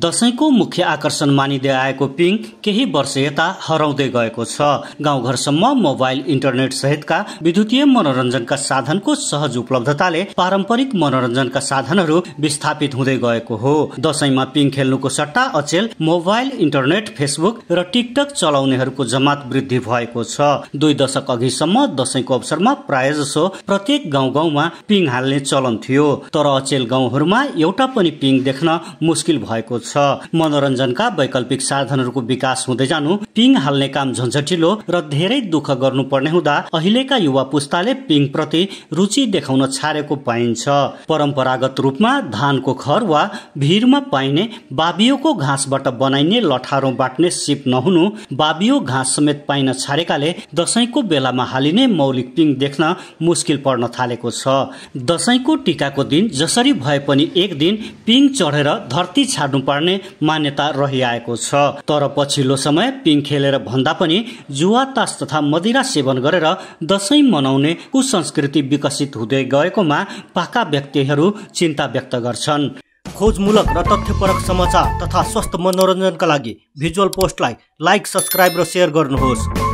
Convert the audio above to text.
दसैँको मुख्य आकर्षण मानिँदै आएको पिङ केही वर्ष यता हराउँदै गएको छ गाउँघरसम्म मोबाइल इन्टरनेट सहितका विद्युतीय मनोरञ्जनका साधनको सहज उपलब्धताले पारम्परिक मनोरञ्जनका साधनहरू विस्थापित हुँदै गएको हो दसैँमा पिङ खेल्नुको सट्टा अचेल मोबाइल इन्टरनेट फेसबुक र टिकटक चलाउनेहरूको जमात वृद्धि भएको छ दुई दशक अघिसम्म दसैँको अवसरमा प्राय जसो प्रत्येक गाउँ गाउँमा पिङ हाल्ने चलन थियो तर अचेल गाउँहरूमा एउटा पनि पिङ देख्न मुस्किल भएको छ छ मनोरञ्जनका वैकल्पिक साधनहरूको विकास हुँदै जानु पिङ हाल्ने काम झन्झटिलो र धेरै दुःख गर्नुपर्ने हुँदा अहिलेका युवा पुस्ताले पिङ प्रति रुचि देखाउन छाडेको पाइन्छ परम्परागत रूपमा धानको खर वा भिरमा पाइने बाबियोको घाँसबाट बनाइने लठारो बाँट्ने सिप नहुनु बाबियो घाँस समेत पाइन छाडेकाले दशैंको बेलामा हालिने मौलिक पिङ देख्न मुस्किल पर्न थालेको छ दशैंको टिकाको दिन जसरी भए पनि एक दिन पिङ चढेर धरती छाड्नु पर्ने पार्ने मान्यता रहिआएको छ तर पछिल्लो समय पिङ खेलेर भन्दा पनि जुवा तास तथा मदिरा सेवन गरेर दशैं मनाउने कुसंस्कृति विकसित हुँदै गएकोमा पाका व्यक्तिहरू चिन्ता व्यक्त गर्छन् खोजमूलक र तथ्यपरक समाचार तथा स्वस्थ मनोरञ्जनका लागि भिजुअल पोस्टलाई लाइक सब्सक्राइब र सेयर गर्नुहोस्